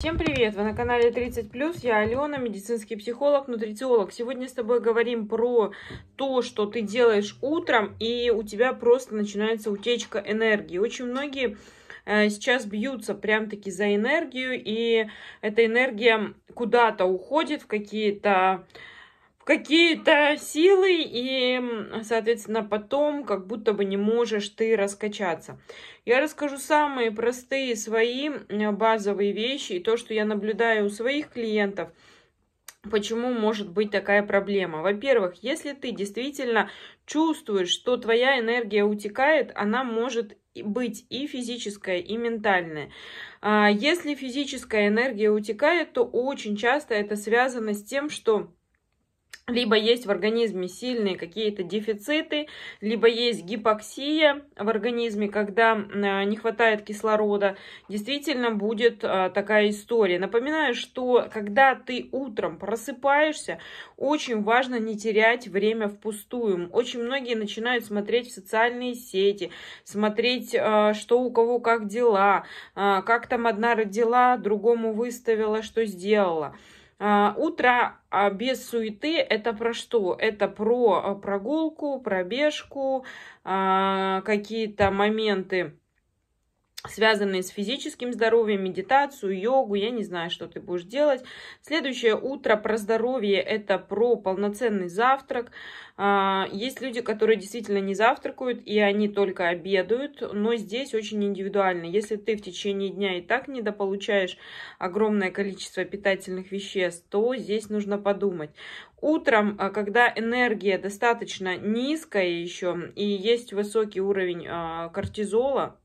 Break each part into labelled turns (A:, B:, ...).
A: Всем привет! Вы на канале 30+, я Алена, медицинский психолог, нутрициолог. Сегодня с тобой говорим про то, что ты делаешь утром, и у тебя просто начинается утечка энергии. Очень многие э, сейчас бьются прям-таки за энергию, и эта энергия куда-то уходит в какие-то какие-то силы, и, соответственно, потом как будто бы не можешь ты раскачаться. Я расскажу самые простые свои базовые вещи и то, что я наблюдаю у своих клиентов – Почему может быть такая проблема? Во-первых, если ты действительно чувствуешь, что твоя энергия утекает, она может быть и физическая, и ментальная. А, если физическая энергия утекает, то очень часто это связано с тем, что либо есть в организме сильные какие-то дефициты, либо есть гипоксия в организме, когда э, не хватает кислорода, действительно будет э, такая история. Напоминаю, что когда ты утром просыпаешься, очень важно не терять время впустую. Очень многие начинают смотреть в социальные сети, смотреть, э, что у кого как дела, как там одна родила, другому выставила, что сделала. А, утро а без суеты это про что? Это про а, прогулку, пробежку, какие-то моменты связанные с физическим здоровьем, медитацию, йогу, я не знаю, что ты будешь делать. Следующее утро про здоровье, это про полноценный завтрак. А, есть люди, которые действительно не завтракают, и они только обедают, но здесь очень индивидуально. Если ты в течение дня и так недополучаешь огромное количество питательных веществ, то здесь нужно подумать. Утром, а, когда энергия достаточно низкая еще и есть высокий уровень а, кортизола,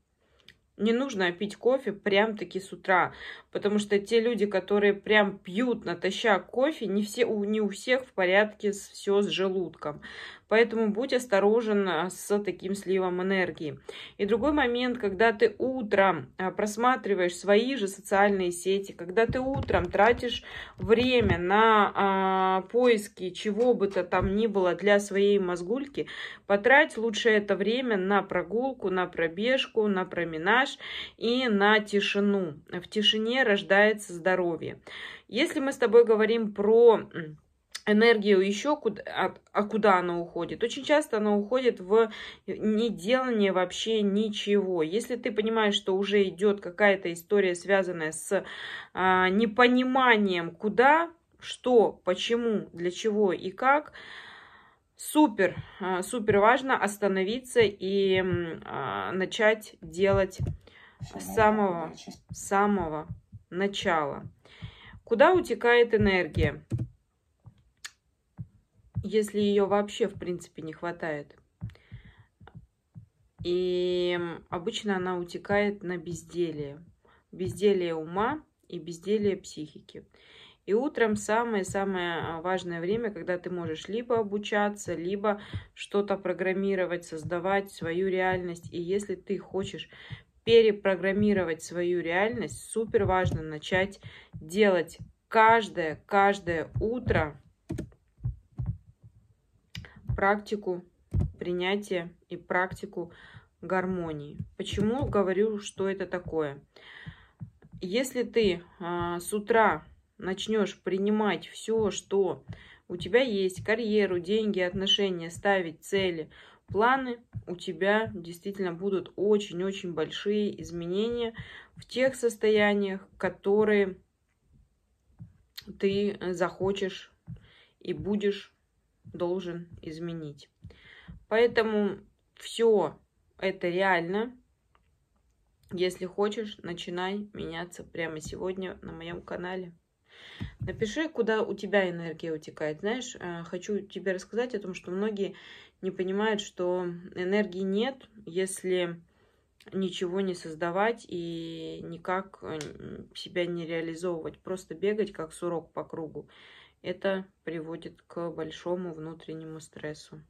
A: не нужно пить кофе прям-таки с утра, потому что те люди, которые прям пьют натощак кофе, не, все, у, не у всех в порядке с, все с желудком. Поэтому будь осторожен а, с таким сливом энергии. И другой момент, когда ты утром а, просматриваешь свои же социальные сети, когда ты утром тратишь время на а, поиски чего бы то там ни было для своей мозгульки, потрать лучше это время на прогулку, на пробежку, на променад, пейзаж и на тишину. В тишине рождается здоровье. Если мы с тобой говорим про энергию еще куда, а, а куда она уходит? Очень часто она уходит в неделание вообще ничего. Если ты понимаешь, что уже идет какая-то история, связанная с а, непониманием, куда, что, почему, для чего и как, супер, а, супер важно остановиться и а, начать делать с самого, самого начала. Куда утекает энергия, если ее вообще, в принципе, не хватает? И обычно она утекает на безделие. Безделие ума и безделие психики. И утром самое-самое а, важное время, когда ты можешь либо обучаться, либо что-то программировать, создавать свою реальность. И если ты хочешь перепрограммировать свою реальность, супер важно начать делать каждое, каждое утро практику принятия и практику гармонии. Почему говорю, что это такое? Если ты э, с утра начнешь принимать все, что у тебя есть, карьеру, деньги, отношения, ставить цели, планы, у тебя действительно будут очень-очень большие изменения в тех состояниях, которые ты захочешь и будешь должен изменить. Поэтому все это реально. Если хочешь, начинай меняться прямо сегодня на моем канале. Напиши, куда у тебя энергия утекает. Знаешь, э, хочу тебе рассказать о том, что многие не понимают, что энергии нет, если ничего не создавать и никак э, себя не реализовывать. Просто бегать как сурок по кругу. Это приводит к большому внутреннему стрессу.